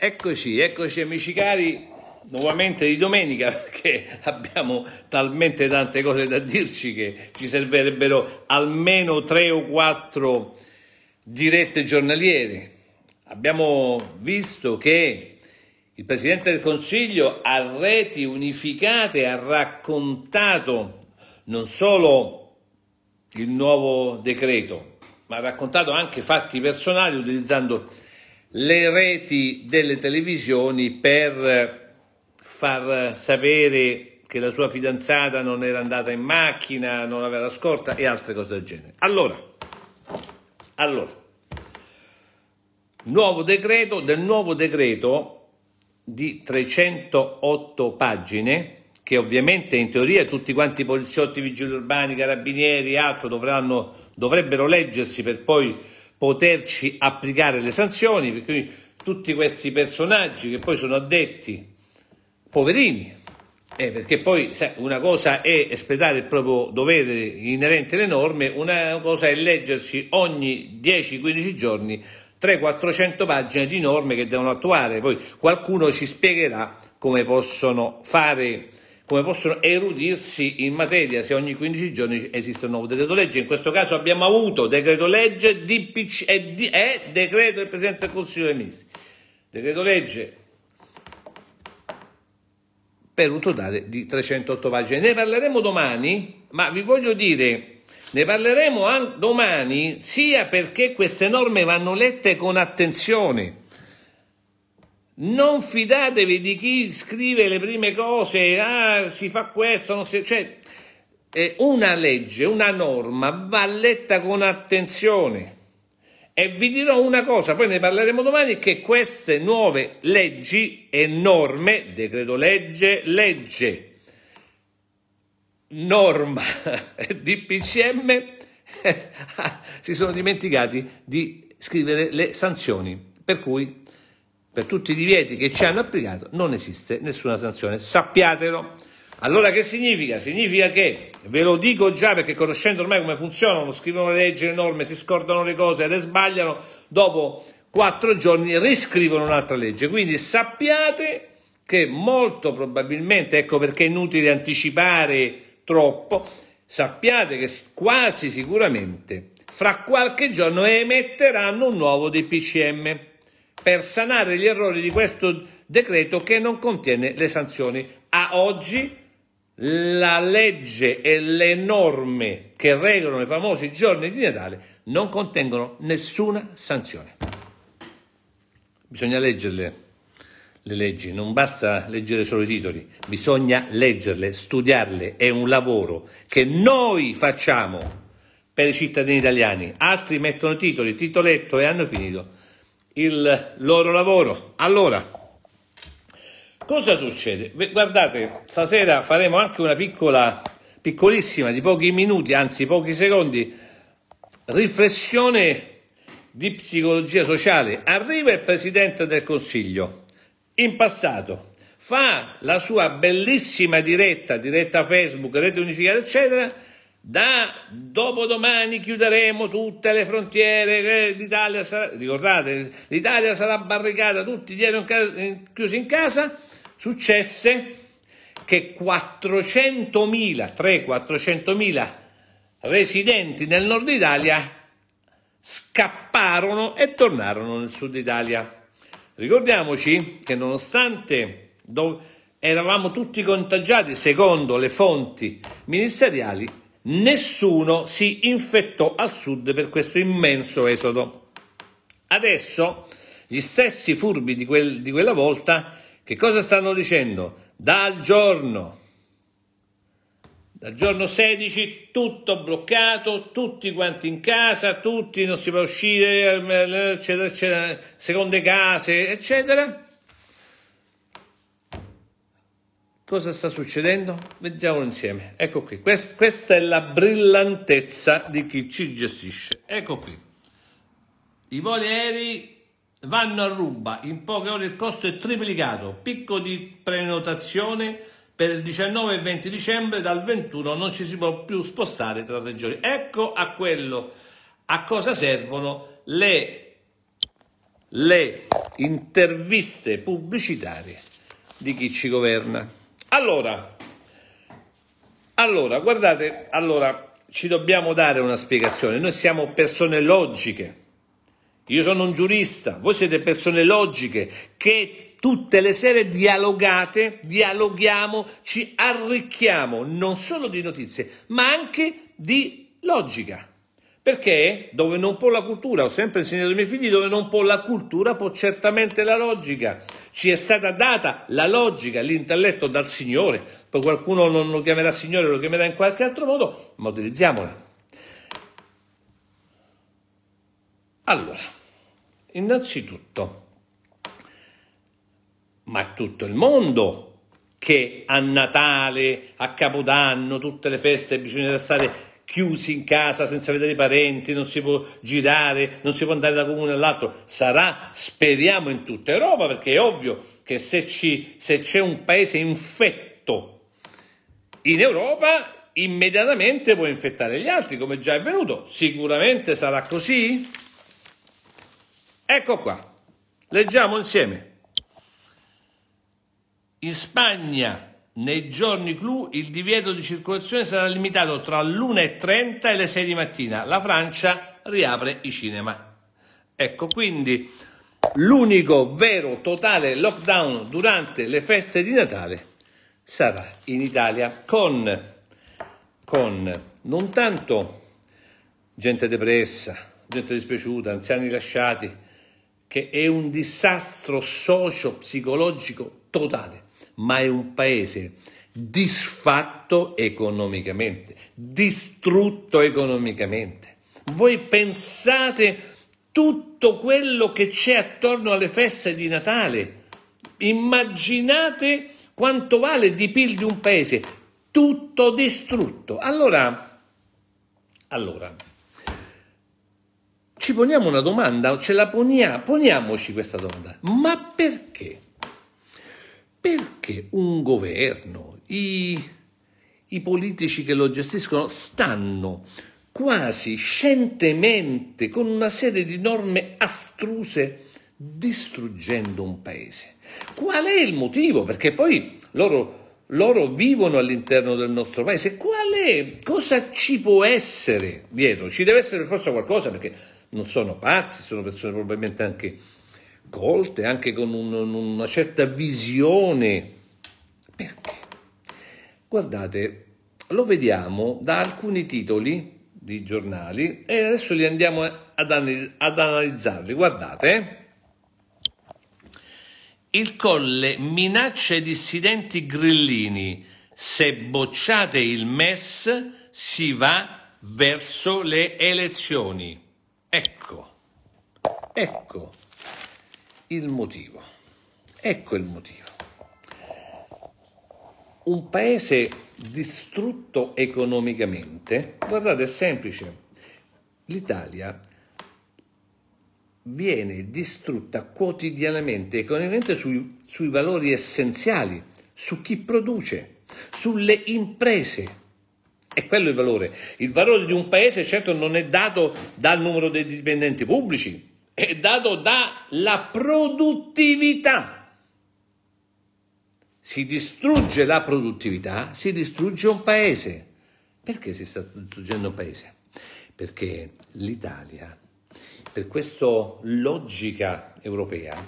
Eccoci, eccoci amici cari, nuovamente di domenica perché abbiamo talmente tante cose da dirci che ci servirebbero almeno tre o quattro dirette giornaliere. Abbiamo visto che il Presidente del Consiglio a reti unificate ha raccontato non solo il nuovo decreto, ma ha raccontato anche fatti personali utilizzando le reti delle televisioni per far sapere che la sua fidanzata non era andata in macchina, non aveva la scorta e altre cose del genere. Allora, allora nuovo decreto, del nuovo decreto di 308 pagine, che ovviamente in teoria tutti quanti i poliziotti, vigili urbani, carabinieri e altro dovranno, dovrebbero leggersi per poi poterci applicare le sanzioni, perché tutti questi personaggi che poi sono addetti, poverini, eh, perché poi sai, una cosa è espletare il proprio dovere inerente alle norme, una cosa è leggersi ogni 10-15 giorni 300-400 pagine di norme che devono attuare, poi qualcuno ci spiegherà come possono fare come possono erudirsi in materia se ogni 15 giorni esiste un nuovo decreto legge. In questo caso abbiamo avuto decreto legge, DPC e, e decreto del Presidente del Consiglio dei Ministri. Decreto legge per un totale di 308 pagine. Ne parleremo domani, ma vi voglio dire, ne parleremo domani sia perché queste norme vanno lette con attenzione non fidatevi di chi scrive le prime cose, ah, si fa questo, non si... Cioè, una legge, una norma va letta con attenzione. E vi dirò una cosa, poi ne parleremo domani, che queste nuove leggi e norme, decreto legge, legge, norma DPCM, si sono dimenticati di scrivere le sanzioni. Per cui per tutti i divieti che ci hanno applicato non esiste nessuna sanzione, sappiatelo. Allora che significa? Significa che, ve lo dico già perché conoscendo ormai come funzionano, scrivono le leggi, le norme, si scordano le cose, le sbagliano, dopo quattro giorni riscrivono un'altra legge. Quindi sappiate che molto probabilmente, ecco perché è inutile anticipare troppo, sappiate che quasi sicuramente fra qualche giorno emetteranno un nuovo DPCM per sanare gli errori di questo decreto che non contiene le sanzioni. A oggi la legge e le norme che regolano i famosi giorni di Natale non contengono nessuna sanzione. Bisogna leggerle le leggi, non basta leggere solo i titoli, bisogna leggerle, studiarle, è un lavoro che noi facciamo per i cittadini italiani, altri mettono titoli, titoletto e hanno finito il loro lavoro. Allora, cosa succede? Guardate, stasera faremo anche una piccola, piccolissima, di pochi minuti, anzi pochi secondi, riflessione di psicologia sociale. Arriva il Presidente del Consiglio, in passato, fa la sua bellissima diretta, diretta Facebook, rete unificata, eccetera, da dopodomani chiuderemo tutte le frontiere, eh, l'Italia sarà, ricordate, l'Italia sarà barricata, tutti dietro in casa, chiusi in casa. Successe che 400.000, 300-400.000 residenti nel nord Italia scapparono e tornarono nel sud Italia. Ricordiamoci che nonostante eravamo tutti contagiati secondo le fonti ministeriali, nessuno si infettò al sud per questo immenso esodo. Adesso gli stessi furbi di, quel, di quella volta che cosa stanno dicendo? Dal giorno, dal giorno 16 tutto bloccato, tutti quanti in casa, tutti non si può uscire, ehm, ehm, eccetera, eccetera, seconde case, eccetera Cosa sta succedendo? Vediamolo insieme. Ecco qui, Quest, questa è la brillantezza di chi ci gestisce. Ecco qui. I voli aerei vanno a ruba, in poche ore il costo è triplicato, picco di prenotazione per il 19 e 20 dicembre, dal 21 non ci si può più spostare tra regioni. Ecco a quello, a cosa servono le, le interviste pubblicitarie di chi ci governa. Allora, allora, guardate, allora ci dobbiamo dare una spiegazione. Noi siamo persone logiche. Io sono un giurista, voi siete persone logiche che tutte le sere dialogate, dialoghiamo, ci arricchiamo non solo di notizie, ma anche di logica. Perché dove non può la cultura, ho sempre insegnato ai miei figli, dove non può la cultura può certamente la logica. Ci è stata data la logica, l'intelletto dal Signore. Poi qualcuno non lo chiamerà Signore, lo chiamerà in qualche altro modo, ma utilizziamola. Allora, innanzitutto, ma tutto il mondo che a Natale, a Capodanno, tutte le feste bisogna stare chiusi in casa senza vedere i parenti, non si può girare, non si può andare da comune all'altro. Sarà, speriamo, in tutta Europa, perché è ovvio che se, ci, se c'è un paese infetto in Europa, immediatamente può infettare gli altri, come già è avvenuto. Sicuramente sarà così? Ecco qua, leggiamo insieme. In Spagna nei giorni clou il divieto di circolazione sarà limitato tra l'1.30 e le 6 di mattina. La Francia riapre i cinema. Ecco, quindi l'unico vero totale lockdown durante le feste di Natale sarà in Italia con, con non tanto gente depressa, gente dispiaciuta, anziani lasciati, che è un disastro socio-psicologico totale ma è un paese disfatto economicamente, distrutto economicamente. Voi pensate tutto quello che c'è attorno alle feste di Natale, immaginate quanto vale di PIL di un paese, tutto distrutto. Allora, allora, ci poniamo una domanda, ce la ponia, poniamoci questa domanda, ma perché? perché un governo, i, i politici che lo gestiscono stanno quasi scientemente, con una serie di norme astruse, distruggendo un paese. Qual è il motivo? Perché poi loro, loro, vivono all'interno del nostro paese. Qual è? Cosa ci può essere dietro? Ci deve essere forse qualcosa perché non sono pazzi, sono persone probabilmente anche colte, anche con un, una certa visione. Perché? Guardate, lo vediamo da alcuni titoli di giornali e adesso li andiamo ad, ad analizzarli. Guardate. Il Colle minaccia i dissidenti grillini. Se bocciate il MES si va verso le elezioni. Ecco, ecco il motivo. Ecco il motivo. Un paese distrutto economicamente, guardate, è semplice, l'Italia viene distrutta quotidianamente, economicamente sui, sui, valori essenziali, su chi produce, sulle imprese. E quello è il valore. Il valore di un paese certo non è dato dal numero dei dipendenti pubblici, è dato dalla produttività. Si distrugge la produttività, si distrugge un paese. Perché si sta distruggendo un paese? Perché l'Italia, per questa logica europea,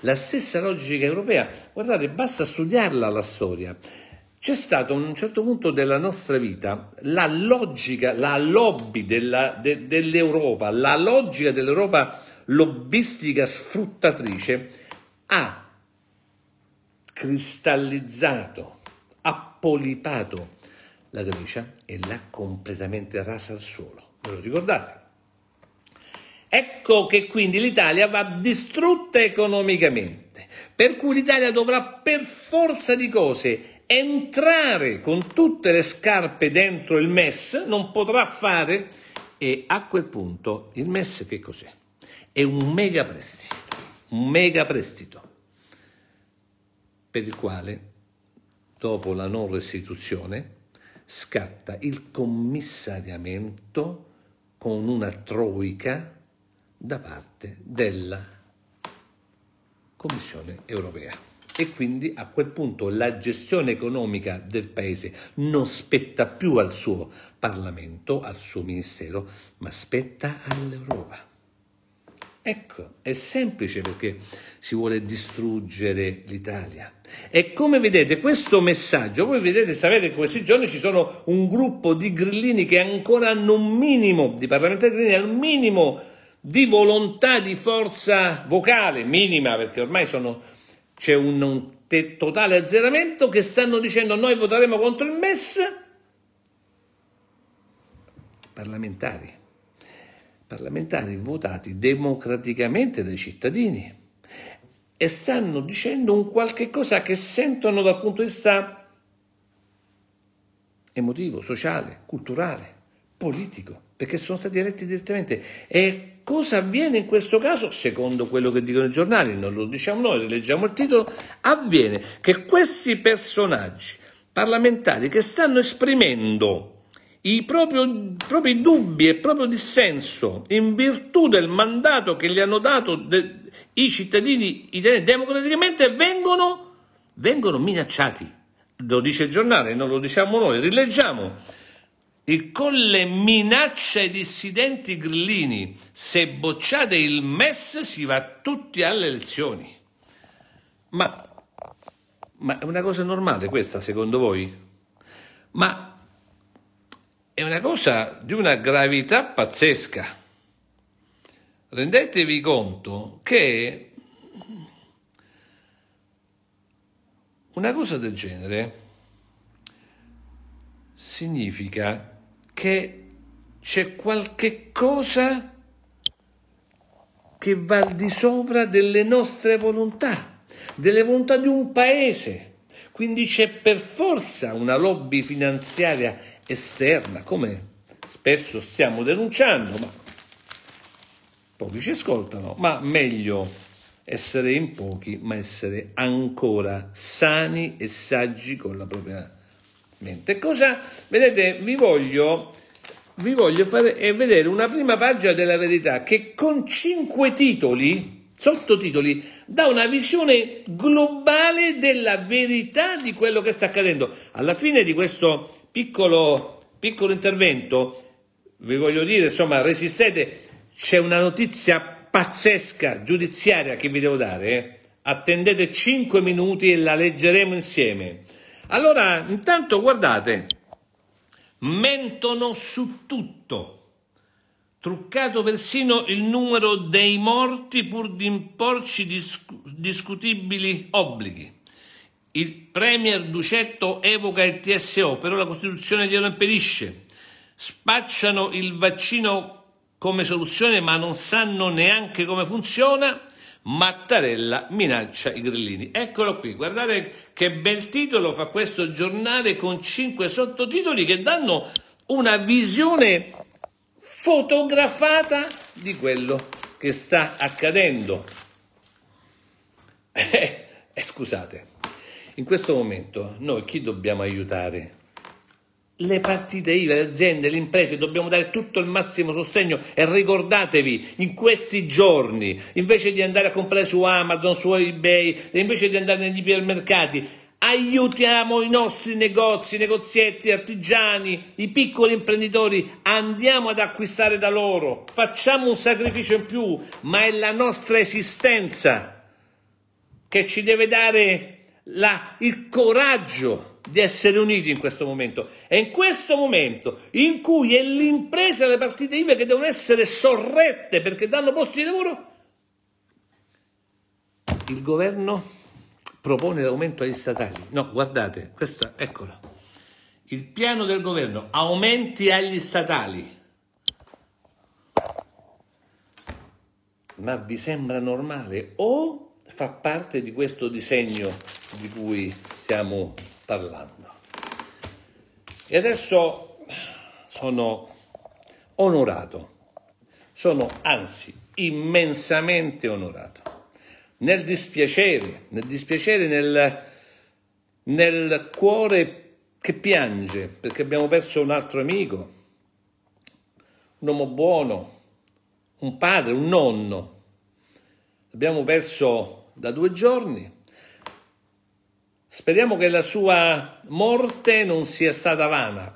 la stessa logica europea, guardate, basta studiarla la storia. C'è stato a un certo punto della nostra vita la logica, la lobby della, de, dell'Europa, la logica dell'Europa lobbistica sfruttatrice ha cristallizzato, ha polipato la Grecia e l'ha completamente rasa al suolo. Ve lo ricordate? Ecco che quindi l'Italia va distrutta economicamente, per cui l'Italia dovrà per forza di cose entrare con tutte le scarpe dentro il MES, non potrà fare e a quel punto il MES che cos'è? è un mega prestito, un mega prestito, per il quale, dopo la non restituzione, scatta il commissariamento con una troica da parte della Commissione europea e quindi a quel punto la gestione economica del paese non spetta più al suo Parlamento, al suo Ministero, ma spetta all'Europa. Ecco, è semplice perché si vuole distruggere l'Italia. E come vedete questo messaggio, voi vedete, sapete che questi giorni ci sono un gruppo di grillini che ancora hanno un minimo, di parlamentari grillini, al minimo di volontà, di forza vocale, minima, perché ormai sono, c'è un, un te, totale azzeramento, che stanno dicendo noi voteremo contro il MES parlamentari parlamentari votati democraticamente dai cittadini e stanno dicendo un qualche cosa che sentono dal punto di vista emotivo, sociale, culturale, politico, perché sono stati eletti direttamente. E cosa avviene in questo caso? Secondo quello che dicono i giornali, non lo diciamo noi, leggiamo il titolo, avviene che questi personaggi parlamentari che stanno esprimendo i proprio, propri dubbi e il proprio dissenso in virtù del mandato che gli hanno dato de, i cittadini italiani democraticamente vengono, vengono minacciati. Lo dice il giornale, non lo diciamo noi, rileggiamo. E con le minacce ai dissidenti grillini, se bocciate il MES si va tutti alle elezioni. Ma, ma è una cosa normale questa secondo voi? Ma è una cosa di una gravità pazzesca. Rendetevi conto che una cosa del genere significa che c'è qualche cosa che va al di sopra delle nostre volontà, delle volontà di un paese. Quindi c'è per forza una lobby finanziaria esterna, come spesso stiamo denunciando, ma pochi ci ascoltano, ma meglio essere in pochi, ma essere ancora sani e saggi con la propria mente. Cosa? Vedete, vi voglio, vi voglio fare eh, vedere una prima pagina della verità che con cinque titoli, sottotitoli, dà una visione globale della verità di quello che sta accadendo. Alla fine di questo Piccolo, piccolo intervento, vi voglio dire, insomma, resistete, c'è una notizia pazzesca, giudiziaria che vi devo dare, eh? attendete 5 minuti e la leggeremo insieme. Allora, intanto guardate, mentono su tutto truccato persino il numero dei morti pur di imporci discutibili obblighi. Il premier Ducetto evoca il TSO, però la Costituzione glielo impedisce. Spacciano il vaccino come soluzione, ma non sanno neanche come funziona. Mattarella minaccia i grillini. Eccolo qui, guardate che bel titolo fa questo giornale con cinque sottotitoli che danno una visione fotografata di quello che sta accadendo. Eh, eh, scusate. In questo momento noi chi dobbiamo aiutare? Le partite IVA, le aziende, le imprese, dobbiamo dare tutto il massimo sostegno e ricordatevi, in questi giorni, invece di andare a comprare su Amazon, su eBay, invece di andare negli ipermercati, aiutiamo i nostri negozi, negozietti, artigiani, i piccoli imprenditori, andiamo ad acquistare da loro, facciamo un sacrificio in più, ma è la nostra esistenza che ci deve dare la, il coraggio di essere uniti in questo momento. È in questo momento in cui è l'impresa e le partite IVA che devono essere sorrette perché danno posti di lavoro, il governo propone l'aumento agli statali. No, guardate, questa, eccola. Il piano del governo, aumenti agli statali. Ma vi sembra normale o fa parte di questo disegno di cui stiamo parlando. E adesso sono onorato, sono anzi immensamente onorato, nel dispiacere, nel dispiacere, nel, nel cuore che piange perché abbiamo perso un altro amico, un uomo buono, un padre, un nonno. L'abbiamo perso da due giorni Speriamo che la sua morte non sia stata vana.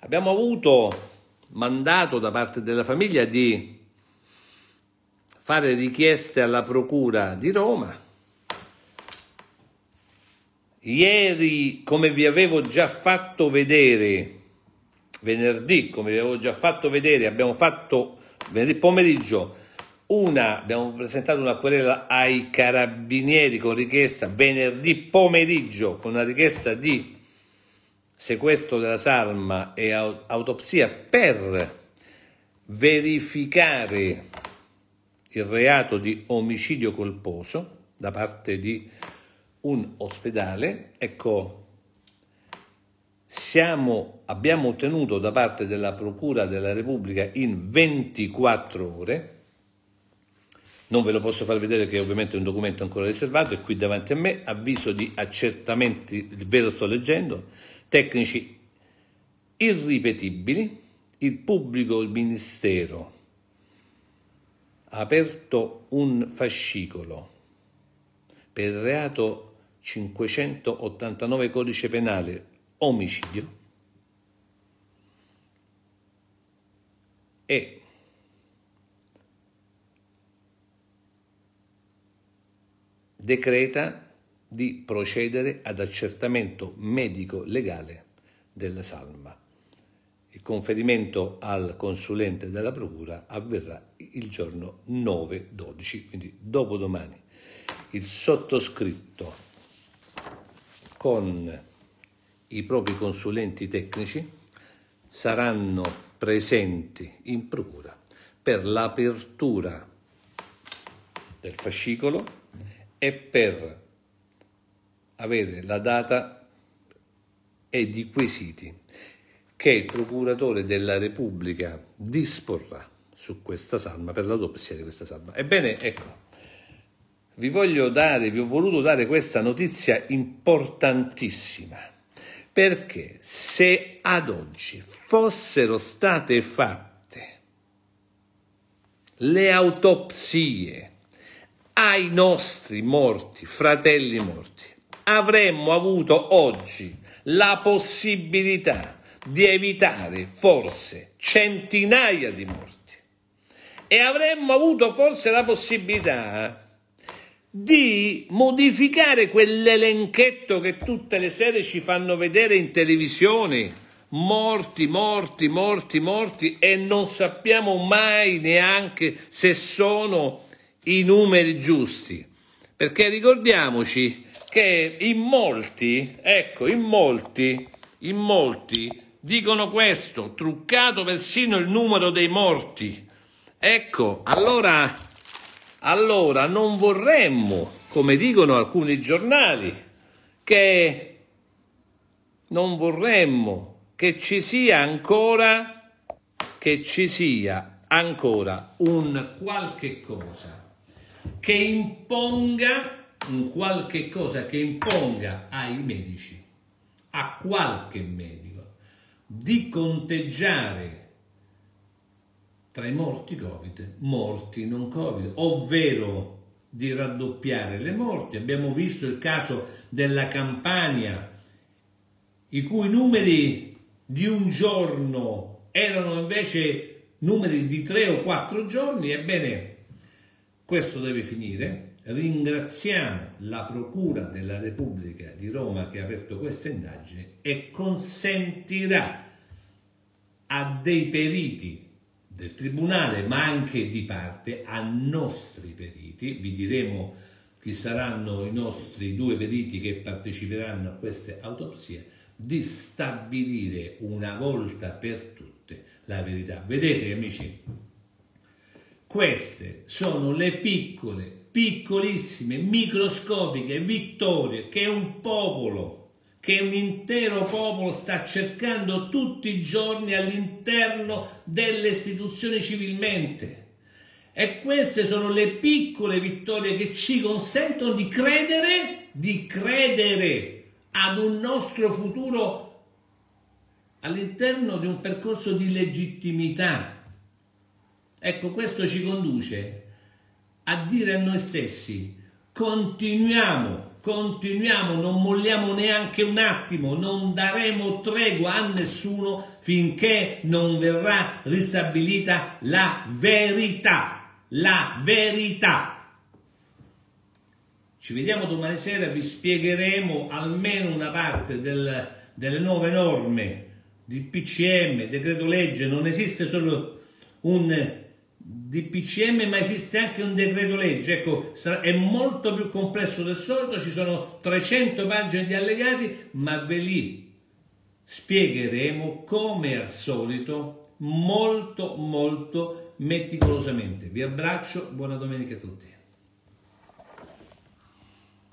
Abbiamo avuto mandato da parte della famiglia di fare richieste alla Procura di Roma. Ieri, come vi avevo già fatto vedere, venerdì, come vi avevo già fatto vedere, abbiamo fatto venerdì pomeriggio una, abbiamo presentato una querela ai carabinieri con richiesta venerdì pomeriggio, con una richiesta di sequestro della salma e autopsia per verificare il reato di omicidio colposo da parte di un ospedale. Ecco, siamo, abbiamo ottenuto da parte della Procura della Repubblica in 24 ore non ve lo posso far vedere che ovviamente è un documento ancora riservato, è qui davanti a me, avviso di accertamenti, ve lo sto leggendo, tecnici irripetibili, il pubblico, il ministero, ha aperto un fascicolo per reato 589 codice penale omicidio e decreta di procedere ad accertamento medico-legale della salma. Il conferimento al consulente della procura avverrà il giorno 9-12, quindi dopodomani. Il sottoscritto con i propri consulenti tecnici saranno presenti in procura per l'apertura del fascicolo è per avere la data e di quesiti che il procuratore della Repubblica disporrà su questa salma, per l'autopsia di questa salma. Ebbene, ecco, vi voglio dare, vi ho voluto dare questa notizia importantissima, perché se ad oggi fossero state fatte le autopsie ai nostri morti, fratelli morti, avremmo avuto oggi la possibilità di evitare forse centinaia di morti e avremmo avuto forse la possibilità di modificare quell'elenchetto che tutte le sere ci fanno vedere in televisione, morti, morti, morti, morti e non sappiamo mai neanche se sono i numeri giusti, perché ricordiamoci che in molti, ecco, in molti, in molti dicono questo, truccato persino il numero dei morti. Ecco, allora, allora non vorremmo, come dicono alcuni giornali, che non vorremmo che ci sia ancora, che ci sia ancora un qualche cosa che imponga un qualche cosa che imponga ai medici, a qualche medico, di conteggiare tra i morti Covid, morti non Covid, ovvero di raddoppiare le morti. Abbiamo visto il caso della Campania, i cui numeri di un giorno erano invece numeri di tre o quattro giorni, ebbene questo deve finire. Ringraziamo la Procura della Repubblica di Roma che ha aperto questa indagine e consentirà a dei periti del Tribunale, ma anche di parte, a nostri periti, vi diremo chi saranno i nostri due periti che parteciperanno a queste autopsie, di stabilire una volta per tutte la verità. Vedete amici, queste sono le piccole, piccolissime, microscopiche vittorie che un popolo, che un intero popolo sta cercando tutti i giorni all'interno delle istituzioni civilmente. E queste sono le piccole vittorie che ci consentono di credere, di credere ad un nostro futuro all'interno di un percorso di legittimità Ecco, questo ci conduce a dire a noi stessi, continuiamo, continuiamo, non molliamo neanche un attimo, non daremo tregua a nessuno finché non verrà ristabilita la verità, la verità. Ci vediamo domani sera, vi spiegheremo almeno una parte del, delle nuove norme di PCM, decreto legge, non esiste solo un DPCM ma esiste anche un decreto legge, ecco è molto più complesso del solito, ci sono 300 pagine di allegati ma ve li spiegheremo come al solito molto molto meticolosamente. Vi abbraccio, buona domenica a tutti.